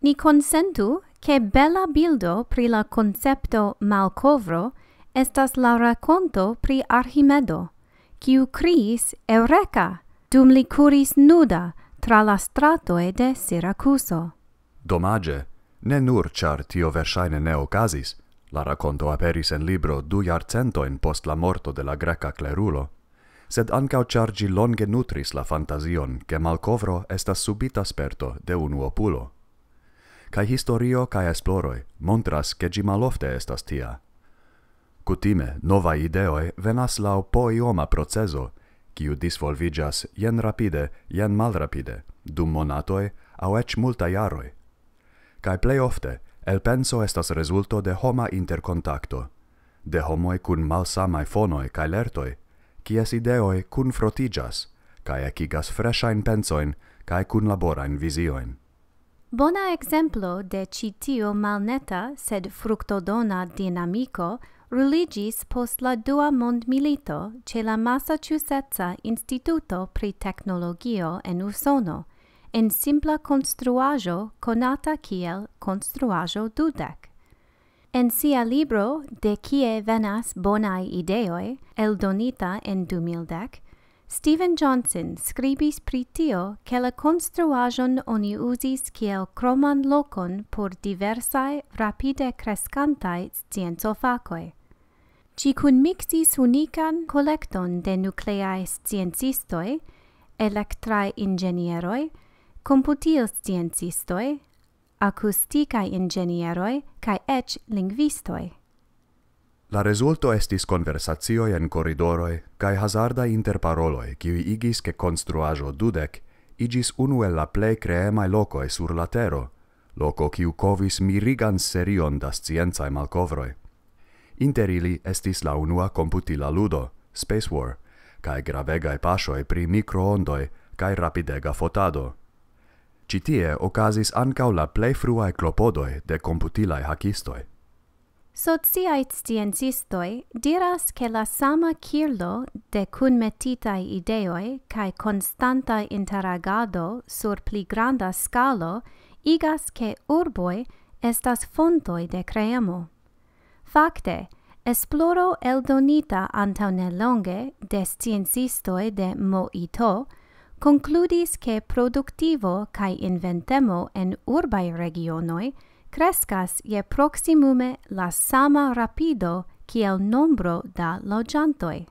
ni consentu che bella bildo pri la concepto malcovro estas la racconto pri Archimedo, quiu criis Eureka, dum li curis nuda tra la stratoe de Siracuso. Domage, ne nur char tio versaine ne ocasis, la racconto aperis en libro du jarcento in post la morto de la greca clerulo, sed ancau chargi longe nutris la fantasion che malcovro estas subita sperto de un uopulo kai historio kai esploroi montras ke gi malofte estas tia. Kutime, nova ideoe venas lau poioma procezo, u disvolvigas jen rapide, jen malrapide, dum monatoe, au ec multa jaroi. Kai plei ofte, el penso estas resulto de homa interkontakto, de homoe kun malsamai fonoe kai lertoi, kies ideoe kun frotigas, kai akigas freshain pensoin, kai kun laborain visioin. Bona exemplo de ci tio malneta sed fructodona dinamico ruligis post la dua mond milito ce la Massachusettsa Instituto pri Technologio en Usono, en simpla construajo conata kiel construajo dudec. En sia libro De quie venas bonae ideoe, eldonita en 2010, Stephen Johnson scribis pri tio che la construajon oni usis kiel croman locon por diversae rapide crescantae scientofacoe. Ci cun mixis unican collecton de nucleae scientistoi, electrae ingenieroi, computil scientistoi, acusticae ingenieroi, cae ec linguistoi. La resulto estis conversazioi en corridoroi cae hazarda interparoloi cioi igis che construajo dudec igis unue la plei creemae locoe sur la tero, loco ciu covis mirigan serion da scienzae malcovroi. Inter ili estis la unua computila ludo, Space War, cae gravegae pasioe pri microondoe cae rapidega fotado. Citie ocasis ancau la plei fruae clopodoe de computilae hacistoe. Sociae sciencistoi diras che la sama kirlo de cun ideoi cae constanta interagado sur pli granda scalo igas che urboi estas fontoi de creemo. Facte, esploro eldonita antau ne longe de sciencistoi de Moito ito concludis che productivo cae inventemo en urbae regionoi crescas ie proximume la sama rapido qui el nombro da lojantoi.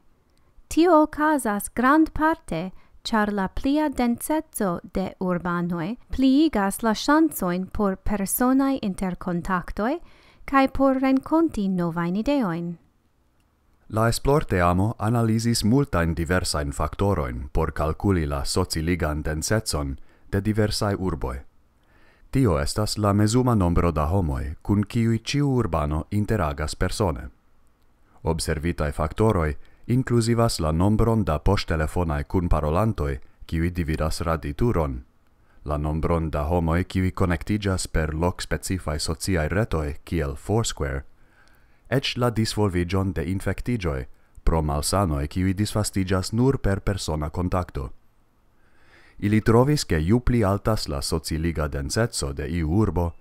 Tio ocasas grand parte char la plia densetzo de urbanoi pliigas la chansoin por personae intercontactoi cae por renconti novain ideoin. La esplorte amo analisis multain diversain factoroin por calculi la sociligan densetzon de diversai urboi. Tio estas la mesuma nombro da homoj kun kiuj ciu urbano interagas persone. Observitae factoroi inclusivas la nombron da posttelefonae cun parolantoi kiuj dividas radituron, la nombron da homoj kiuj konektiĝas per loc specifai sociae retoi kiel Foursquare, ec la disvolvigion de infectigioi pro malsanoi kiuj disvastiĝas nur per persona kontakto ili trovis che iu pli altas la sociliga densetso de iu urbo,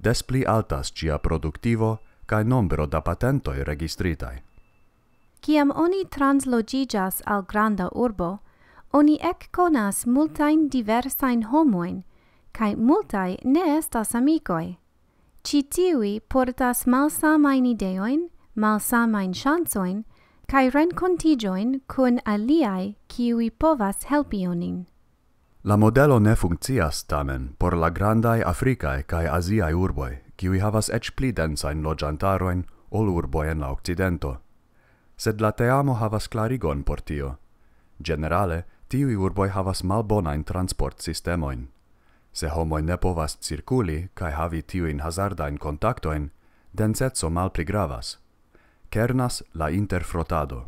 des pli altas cia productivo cae nombro da patentoi registritai. Ciam oni translogigas al granda urbo, oni ec conas multain diversain homoin, cae multai ne estas amicoi. Ci tiui portas malsamain ideoin, malsamain chansoin, cae rencontigioin cun aliai ciui povas helpionin. La modelo ne funkcias tamen por la grandaj afrikaj kaj aziaj urboj, kiuj havas eĉ pli densajn loĝantarojn ol urboj en la okcidento. Sed la teamo havas klarigon por tio. Generale, tiuj urboj havas malbonajn transportsistemojn. Se homoj ne povas cirkuli kaj havi tiujn hazardajn kontaktojn, denseco malpli gravas. Kernas la interfrotado.